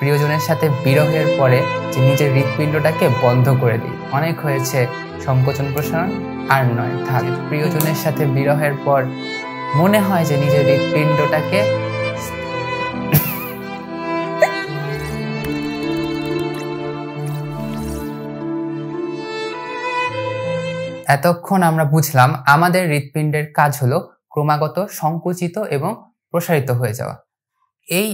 প্রিয়জনের সাথে বিরহের পরে যে নিজের হৃৎপিণ্ডটাকে বন্ধ করে দিই অনেক হয়েছে সংকোচন প্রসারণ আর নয় থাক প্রিয়জনের সাথে বিরহের পর মনে হয় যে নিজের হৃৎপিণ্ডটাকে এতক্ষণ আমরা বুঝলাম আমাদের হৃৎপিণ্ডের কাজ হলো ক্রমাগত সংকুচিত এবং প্রসারিত হয়ে যাওয়া এই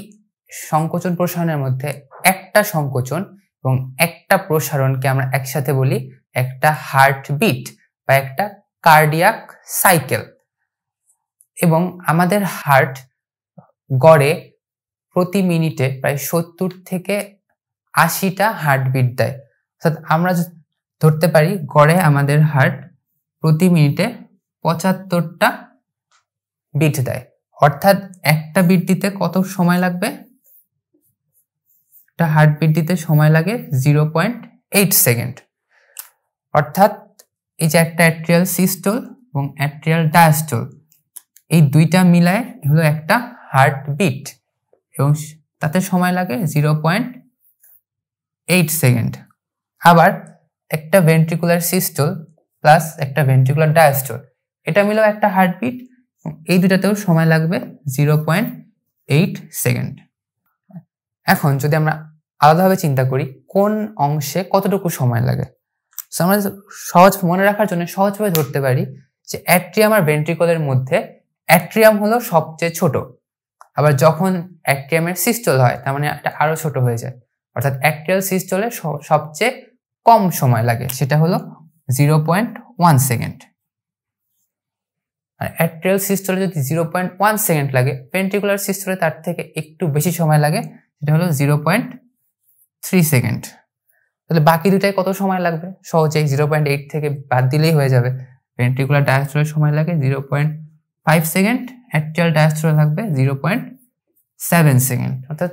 সংকোচন প্রসারণের মধ্যে একটা সংকোচন এবং একটা প্রসারণকে আমরা একসাথে বলি একটা হার্টবিট বা একটা কার্ডিয়াক সাইকেল এবং আমাদের হার্ট গড়ে প্রতি মিনিটে প্রায় সত্তর থেকে আশিটা হার্টবিট দেয় অর্থাৎ আমরা ধরতে পারি গড়ে আমাদের হার্ট প্রতি মিনিটে পঁচাত্তরটা বিট দেয় অর্থাৎ একটা বিট দিতে কত সময় লাগবে একটা হার্টবিট দিতে সময় লাগে জিরো পয়েন্ট এইট সেকেন্ড অর্থাৎ এই যে একটা অ্যাট্রিয়াল সিস্টোল এবং অ্যাট্রিয়াল ডায়াস্টোল এই দুইটা মিলায় হলো একটা হার্টবিট এবং তাতে সময় লাগে জিরো পয়েন্ট এইট সেকেন্ড আবার একটা ভেন্ট্রিকুলার সিস্টোল প্লাস একটা ভেন্ট্রিকুলার ডায়াস্টোল এটা মিলেও একটা হার্টবিট এই দুটাতেও সময় লাগবে জিরো পয়েন্ট এইট সেকেন্ড এখন যদি আমরা আলাদাভাবে চিন্তা করি কোন অংশে কতটুকু সময় লাগে সো আমরা সহজ মনে রাখার জন্য সহজভাবে ধরতে পারি যে অ্যাট্রিয়াম আর ভেন্ট্রিকলের মধ্যে অ্যাট্রিয়াম হলো সবচেয়ে ছোট আবার যখন অ্যাট্রিয়ামের সিস্টল হয় তার মানে এটা আরও ছোট হয়ে যায় অর্থাৎ অ্যাট্রিয়াল সিস্টলে সবচেয়ে কম সময় লাগে সেটা হলো জিরো পয়েন্ট ওয়ান সেকেন্ড আর অ্যাট্রিয়াল সিস্টলে যদি জিরো পয়েন্ট ওয়ান সেকেন্ড লাগে পেন্টিকুলার সিস্টলে তার থেকে একটু বেশি সময় লাগে সেটা হলো জিরো পয়েন্ট থ্রি সেকেন্ড তাহলে বাকি দুটাই কত সময় লাগবে সহজেই জিরো পয়েন্ট এইট থেকে বাদ দিলেই হয়ে যাবে ভেন্ট্রিকুলার ডায়াস্ট্রলের সময় লাগে zero point five second actual diastole লাগবে জিরো পয়েন্ট সেভেন সেকেন্ড অর্থাৎ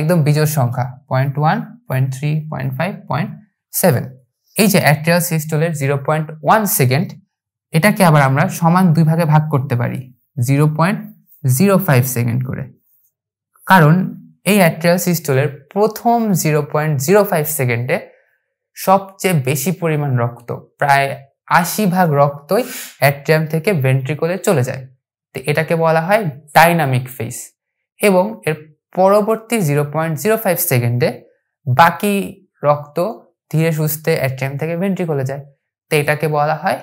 একদম বিজোড় সংখ্যা point one point three point five point seven এই যে অ্যাট্রিয়াল সিস্টোলের জিরো পয়েন্ট ওয়ান সেকেন্ড এটাকে আবার আমরা সমান দুই ভাগে ভাগ করতে পারি zero point zero five second করে কারণ এই অ্যাট্রিয়াল সিস্টোলের প্রথম জিরো পয়েন্ট জিরো ফাইভ সেকেন্ডে সবচেয়ে বেশি পরিমাণ রক্ত প্রায় আশি ভাগ রক্তই অ্যাট্রিয়াম থেকে ভেন্ট্রিকলে চলে যায় তো এটাকে বলা হয় ডাইনামিক ফেস এবং এর পরবর্তী জিরো পয়েন্ট জিরো ফাইভ সেকেন্ডে বাকি রক্ত ধীরে সুস্থে অ্যাট্রিয়াম থেকে ভেন্ট্রিকলে যায় তো এটাকে বলা হয়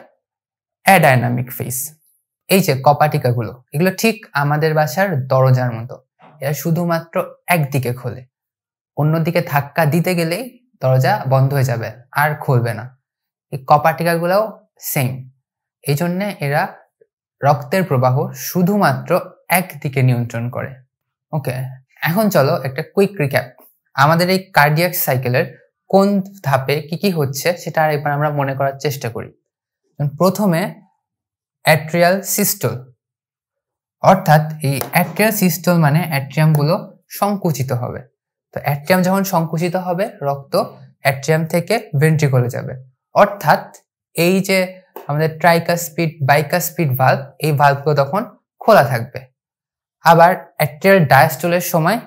অ্যাডাইনামিক ফেস এই যে কপাটিকাগুলো এগুলো ঠিক আমাদের বাসার দরজার মতো এরা শুধুমাত্র একদিকে খোলে অন্যদিকে ধাক্কা দিতে গেলেই দরজা বন্ধ হয়ে যাবে আর খুলবে না এই কপাটিকাগুলোও সেম এই জন্যে এরা রক্তের প্রবাহ শুধুমাত্র একদিকে নিয়ন্ত্রণ করে ওকে এখন চলো একটা কুইক রিক্যাপ আমাদের এই কার্ডিয়াক সাইকেলের কোন ধাপে কি কি হচ্ছে সেটা আর এবার আমরা মনে করার চেষ্টা করি প্রথমে অ্যাট্রিয়াল সিস্টল অর্থাৎ এই অ্যাট্রিয়াল সিস্টল মানে অ্যাট্রিয়ামগুলো সংকুচিত হবে তো অ্যাট্রিয়াম যখন সংকুচিত হবে রক্ত অ্যাট্রিয়াম থেকে ভেন্ট্রিকলে যাবে অর্থাৎ এই যে আমাদের স্পিড বাইকা স্পিড ভাল্ব এই ভাল্বগুলো তখন খোলা থাকবে আবার অ্যাট্রিয়াল ডায়াস্টোলের সময়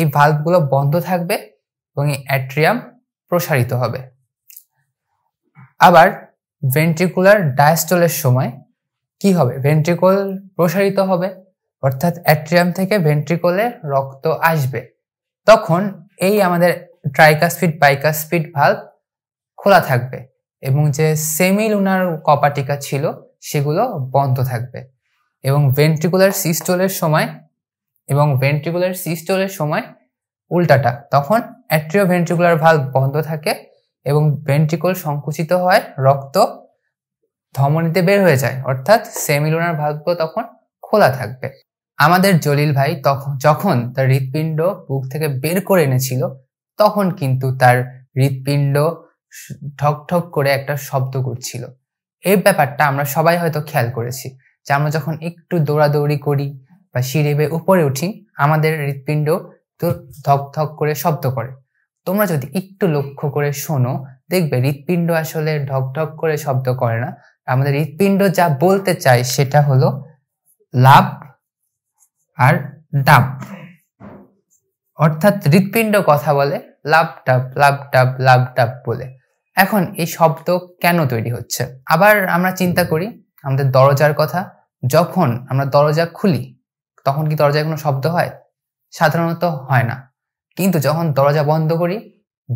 এই ভাল্বগুলো বন্ধ থাকবে এবং এই অ্যাট্রিয়াম প্রসারিত হবে আবার ভেন্ট্রিকুলার ডায়াস্টোলের সময় কি হবে ভেন্ট্রিকল প্রসারিত হবে অর্থাৎ অ্যাট্রিয়াম থেকে ভেন্ট্রিকলে রক্ত আসবে তখন এই আমাদের ট্রাইকাসপিড বাইকাসপিড ভাল্ব খোলা থাকবে এবং যে সেমিলুনার কপাটিকা ছিল সেগুলো বন্ধ থাকবে এবং ভেন্ট্রিকুলার সিস্টোলের সময় এবং ভেন্ট্রিকুলার সিস্টোলের সময় উল্টাটা তখন অ্যাট্রিও ভেন্ট্রিকুলার ভাল্ব বন্ধ থাকে এবং ভেন্ট্রিকল সংকুচিত হয় রক্ত ধমনীতে বের হয়ে যায় অর্থাৎ সেমিলুনার ভাগ্য তখন খোলা থাকবে আমাদের জলিল ভাই তখন যখন তার হৃৎপিণ্ড বুক থেকে বের করে এনেছিল তখন কিন্তু তার হৃৎপিণ্ড ঠক ঠক করে একটা শব্দ করছিল এই ব্যাপারটা আমরা সবাই হয়তো খেয়াল করেছি যে আমরা যখন একটু দৌড়াদৌড়ি করি বা সিঁড়ে বেয়ে উপরে উঠি আমাদের হৃৎপিণ্ড ধক ধক করে শব্দ করে তোমরা যদি একটু লক্ষ্য করে শোনো দেখবে হৃৎপিণ্ড আসলে ঢক ঢক করে শব্দ করে না আমাদের হৃৎপিণ্ড যা বলতে চায় সেটা হলো লাভ আর ডাব অর্থাৎ হৃৎপিণ্ড কথা বলে লাভ ডাব লাভ ডাব লাভ ডাব বলে এখন এই শব্দ কেন তৈরি হচ্ছে আবার আমরা চিন্তা করি আমাদের দরজার কথা যখন আমরা দরজা খুলি তখন কি দরজায় কোনো শব্দ হয় সাধারণত হয় না কিন্তু যখন দরজা বন্ধ করি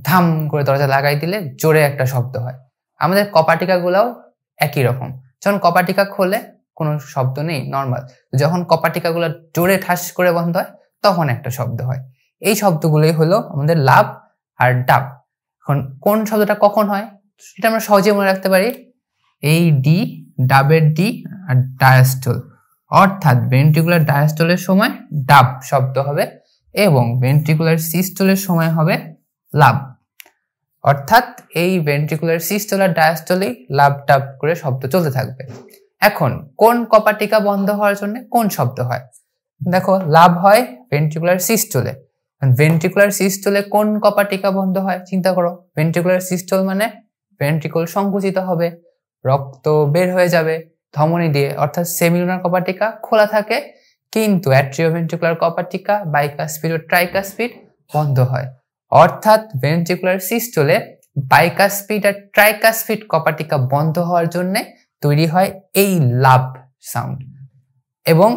ধাম করে দরজা লাগাই দিলে জোরে একটা শব্দ হয় আমাদের কপাটিকাগুলাও একই রকম যখন কপাটিকা খোলে কোনো শব্দ নেই নর্মাল যখন কপার টিকাগুলো জোরে ঠাস করে বন্ধ হয় তখন একটা শব্দ হয় এই শব্দগুলোই হলো আমাদের লাভ আর ডাব এখন কোন শব্দটা কখন হয় সেটা আমরা সহজে মনে রাখতে পারি এই ডি ডাবের ডি আর ডায়াস্টল অর্থাৎ ভেন্ট্রিকুলার ডায়াস্টলের সময় ডাব শব্দ হবে এবং ভেন্ট্রিকুলার সিস্টলের সময় হবে লাভ অর্থাৎ এই ভেন্ট্রিকুলার সিস্টল আর ডায়াস্টলেই লাভ ডাব করে শব্দ চলতে থাকবে এখন কোন কপাটিকা বন্ধ হওয়ার জন্য কোন শব্দ হয় দেখো লাভ হয় ভেন্ট্রিকুলার সিস্টোলে ভেন্ট্রিকুলার সিস্টোলে কোন কপাটিকা বন্ধ হয় চিন্তা করো ভেন্ট্রিকুলার সিস্টোল মানে ভেন্ট্রিকল সংকুচিত হবে রক্ত বের হয়ে যাবে ধমনি দিয়ে অর্থাৎ সেমিলুনার কপাটিকা খোলা থাকে কিন্তু অ্যাট্রিওভেন্ট্রিকুলার কপাটিকা বাইকাসপিড ও ট্রাইকাসপিড বন্ধ হয় অর্থাৎ ভেন্ট্রিকুলার সিস্টোলে বাইকাসপিড আর ট্রাইকাসপিড কপাটিকা বন্ধ হওয়ার জন্য তৈরি হয় এই লাভ সাউন্ড এবং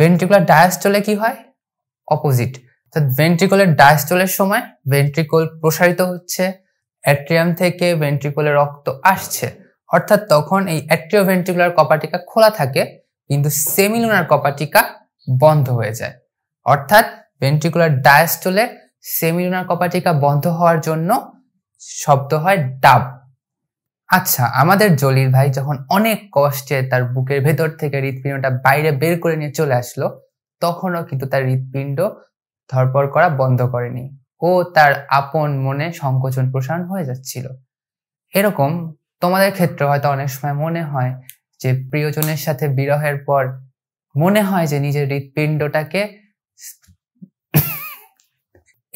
ভেন্ট্রিকুলার ডায়াস্টলে কি হয় অপোজিট অর্থাৎ ভেন্ট্রিকলের ডায়াস্টলের সময় ভেন্ট্রিকল প্রসারিত হচ্ছে অ্যাট্রিয়াম থেকে ভেন্ট্রিকলে রক্ত আসছে অর্থাৎ তখন এই ভেন্ট্রিকুলার কপাটিকা খোলা থাকে কিন্তু সেমিলুনার কপাটিকা বন্ধ হয়ে যায় অর্থাৎ ভেন্ট্রিকুলার ডায়াস্টলে সেমিলুনার কপাটিকা বন্ধ হওয়ার জন্য শব্দ হয় ডাব আচ্ছা আমাদের জলির ভাই যখন অনেক কষ্টে তার বুকের ভেতর থেকে হৃৎপিণ্ডটা বাইরে বের করে নিয়ে চলে আসলো তখনও কিন্তু তার হৃৎপিণ্ড ধরপর করা বন্ধ করেনি ও তার আপন মনে সংকোচন প্রসারণ হয়ে যাচ্ছিল এরকম তোমাদের ক্ষেত্রে হয়তো অনেক সময় মনে হয় যে প্রিয়জনের সাথে বিরহের পর মনে হয় যে নিজের হৃৎপিণ্ডটাকে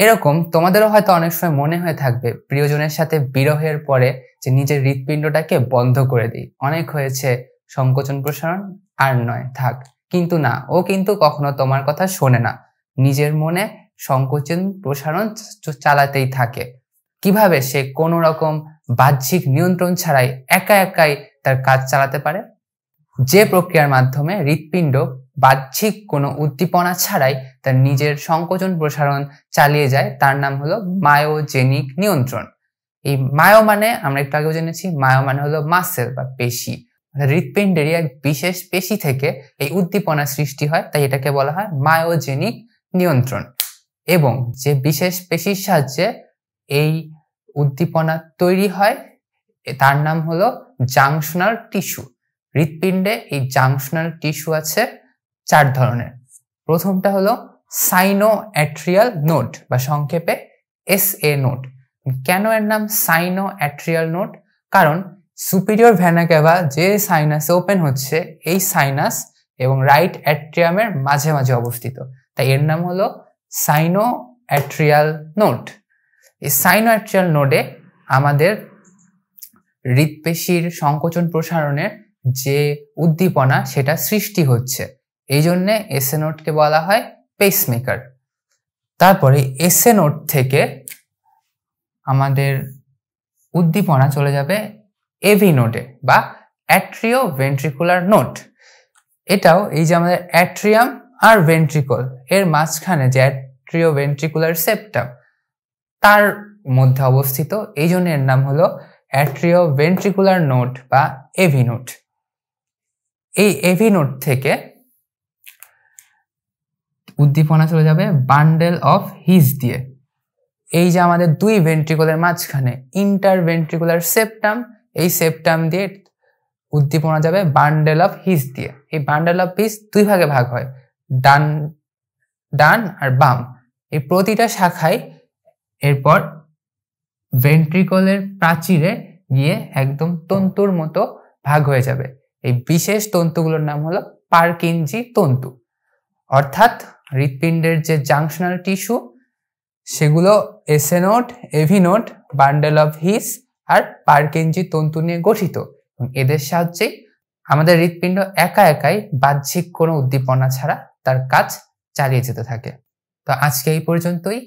এরকম তোমাদেরও হয়তো অনেক সময় মনে হয়ে থাকবে প্রিয়জনের সাথে বিরহের পরে যে নিজের হৃৎপিণ্ডটাকে বন্ধ করে দিই অনেক হয়েছে সংকোচন প্রসারণ আর নয় থাক কিন্তু না ও কিন্তু কখনো তোমার কথা শোনে না নিজের মনে সংকোচন প্রসারণ চালাতেই থাকে কিভাবে সে কোনো রকম বাহ্যিক নিয়ন্ত্রণ ছাড়াই একা একাই তার কাজ চালাতে পারে যে প্রক্রিয়ার মাধ্যমে হৃৎপিণ্ড বাহ্যিক কোনো উদ্দীপনা ছাড়াই তার নিজের সংকোচন প্রসারণ চালিয়ে যায় তার নাম হলো মায়োজেনিক নিয়ন্ত্রণ এই মায়ো মানে আমরা একটু আগেও জেনেছি মায়ো মানে হলো মাসেল বা পেশি হৃৎপিণ্ডেরই এক বিশেষ পেশি থেকে এই উদ্দীপনা সৃষ্টি হয় তাই এটাকে বলা হয় মায়োজেনিক নিয়ন্ত্রণ এবং যে বিশেষ পেশির সাহায্যে এই উদ্দীপনা তৈরি হয় তার নাম হলো জাংশনাল টিস্যু হৃৎপিণ্ডে এই জাংশনাল টিস্যু আছে চার ধরনের প্রথমটা হলো সাইনো অ্যাট্রিয়াল নোট বা সংক্ষেপে এস এ নোট কেন এর নাম সাইনো অ্যাট্রিয়াল নোট কারণ সুপিরিয়র ভ্যানাকেভা যে সাইনাস ওপেন হচ্ছে এই সাইনাস এবং রাইট অ্যাট্রিয়ামের মাঝে মাঝে অবস্থিত তাই এর নাম হলো সাইনো অ্যাট্রিয়াল নোট এই সাইনো অ্যাট্রিয়াল নোডে আমাদের হৃদপেশির সংকোচন প্রসারণের যে উদ্দীপনা সেটা সৃষ্টি হচ্ছে এই জন্যে এসএ নোটকে বলা হয় পেসমেকার তারপরে এসএ নোট থেকে আমাদের উদ্দীপনা চলে যাবে এভি নোটে বা অ্যাট্রিও ভেন্ট্রিকুলার নোট এটাও এই যে আমাদের অ্যাট্রিয়াম আর ভেন্ট্রিকল এর মাঝখানে যে অ্যাট্রিও ভেন্ট্রিকুলার সেপটাম তার মধ্যে অবস্থিত এই জন্য এর নাম হলো অ্যাট্রিও ভেন্ট্রিকুলার নোট বা এভি নোট এই এভি নোট থেকে উদ্দীপনা চলে যাবে বান্ডেল অফ হিজ দিয়ে এই যে আমাদের দুই ভেন্ট্রিকুলের মাঝখানে ইন্টার ভেন্ট্রিকুলার সেপ্টাম এই সেপ্টাম দিয়ে উদ্দীপনা যাবে বান্ডেল অফ হিজ দিয়ে এই বান্ডেল অফ হিজ দুই ভাগে ভাগ হয় ডান ডান আর বাম এই প্রতিটা শাখায় এরপর ভেন্ট্রিকলের প্রাচীরে গিয়ে একদম তন্তুর মতো ভাগ হয়ে যাবে এই বিশেষ তন্তুগুলোর নাম হলো পার্কিনজি তন্তু অর্থাৎ হৃৎপিণ্ডের যে জাংশনাল টিস্যু সেগুলো এসেনোট এভিনোট বান্ডেল অফ হিস আর পার্কেঞ্জি তন্তু নিয়ে গঠিত এবং এদের সাহায্যে আমাদের হৃৎপিণ্ড একা একাই বাহ্যিক কোনো উদ্দীপনা ছাড়া তার কাজ চালিয়ে যেতে থাকে তো আজকে এই পর্যন্তই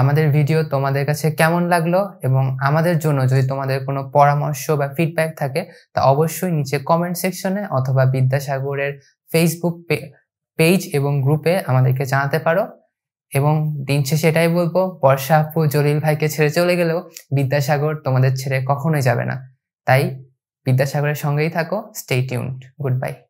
আমাদের ভিডিও তোমাদের কাছে কেমন লাগলো এবং আমাদের জন্য যদি তোমাদের কোনো পরামর্শ বা ফিডব্যাক থাকে তা অবশ্যই নিচে কমেন্ট সেকশনে অথবা বিদ্যাসাগরের ফেসবুক পেজ এবং গ্রুপে আমাদেরকে জানাতে পারো এবং দিন শেষে এটাই বলবো বর্ষা আপু জলিল ভাইকে ছেড়ে চলে গেলেও বিদ্যাসাগর তোমাদের ছেড়ে কখনোই যাবে না তাই বিদ্যাসাগরের সঙ্গেই থাকো স্টে টিউন গুড বাই